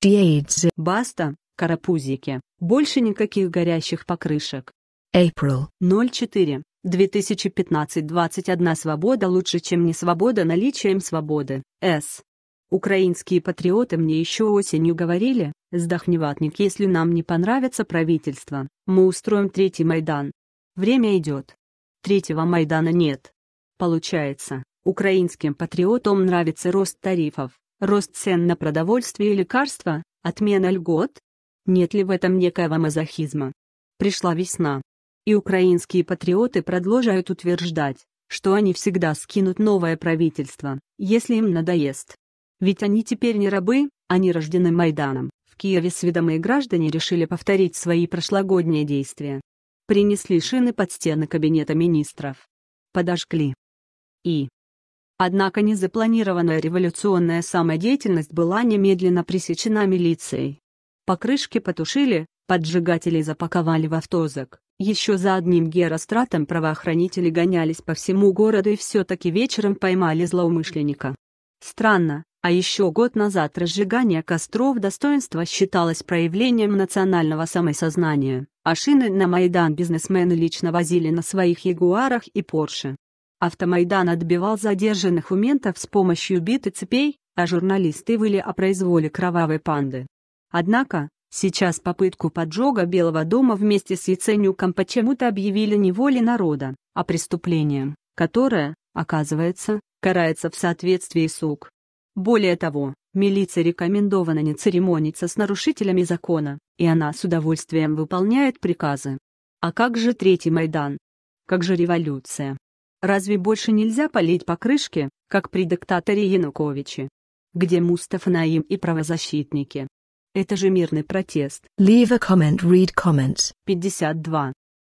Тейдзе. Баста, карапузики. Больше никаких горящих покрышек. April. 04. 2015-21 свобода лучше, чем не свобода наличием свободы. С. Украинские патриоты мне еще осенью говорили, сдохневатник, если нам не понравится правительство, мы устроим третий Майдан. Время идет. Третьего Майдана нет. Получается, украинским патриотам нравится рост тарифов, Рост цен на продовольствие и лекарства, отмена льгот? Нет ли в этом некоего мазохизма? Пришла весна. И украинские патриоты продолжают утверждать, что они всегда скинут новое правительство, если им надоест. Ведь они теперь не рабы, они рождены Майданом. В Киеве сведомые граждане решили повторить свои прошлогодние действия. Принесли шины под стены кабинета министров. Подожгли. И, Однако незапланированная революционная самодеятельность была немедленно пресечена милицией. Покрышки потушили, поджигатели запаковали в автозак. Еще за одним геростратом правоохранители гонялись по всему городу и все-таки вечером поймали злоумышленника. Странно, а еще год назад разжигание костров достоинства считалось проявлением национального самосознания, а шины на Майдан бизнесмены лично возили на своих ягуарах и Порше. Автомайдан отбивал задержанных у ментов с помощью биты цепей, а журналисты выли о произволе кровавой панды. Однако, сейчас попытку поджога Белого дома вместе с Яценюком почему-то объявили не волей народа, а преступлением, которое, оказывается, карается в соответствии с УК. Более того, милиция рекомендована не церемониться с нарушителями закона, и она с удовольствием выполняет приказы. А как же третий Майдан? Как же революция? Разве больше нельзя полить по крышке, как при диктаторе Януковиче? Где Мустафа Наим и правозащитники? Это же мирный протест. Leave a comment, read comments. 52.